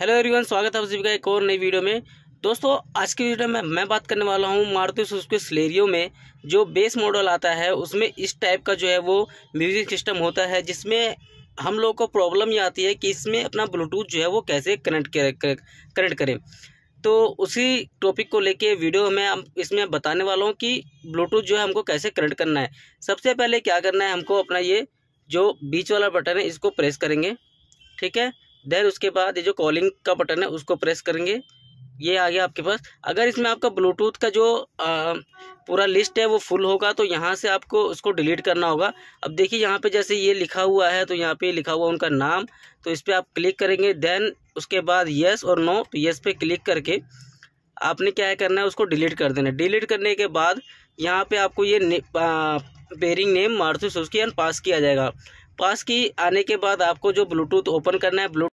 hello everyone स्वागत है आप सभी का एक और नई वीडियो में दोस्तों आज की वीडियो में मैं बात करने वाला हूँ मारुति सुजुकी स्लेरियो में जो बेस मॉडल आता है उसमें इस टाइप का जो है वो म्यूज़िक सिस्टम होता है जिसमें हम लोग को प्रॉब्लम ये आती है कि इसमें अपना ब्लूटूथ जो है वो कैसे कनेक्ट कनेक्ट करें तो उसी टॉपिक को लेके वीडियो में हम इसमें बताने वाला हूँ कि ब्लूटूथ जो है हमको कैसे कनेक्ट करना है सबसे पहले क्या करना है हमको अपना ये जो बीच वाला बटन है इसको प्रेस करेंगे ठीक है देन उसके बाद ये जो कॉलिंग का बटन है उसको प्रेस करेंगे ये आ गया आपके पास अगर इसमें आपका ब्लूटूथ का जो आ, पूरा लिस्ट है वो फुल होगा तो यहाँ से आपको उसको डिलीट करना होगा अब देखिए यहाँ पे जैसे ये लिखा हुआ है तो यहाँ पे लिखा हुआ उनका नाम तो इस पर आप क्लिक करेंगे देन उसके बाद येस और नो तो येस पे क्लिक करके आपने क्या है करना है उसको डिलीट कर देना डिलीट करने के बाद यहाँ पर आपको ये ने, नेम मारथ सुजुकी पास किया जाएगा पास की आने के बाद आपको जो ब्लूटूथ ओपन करना है ब्लू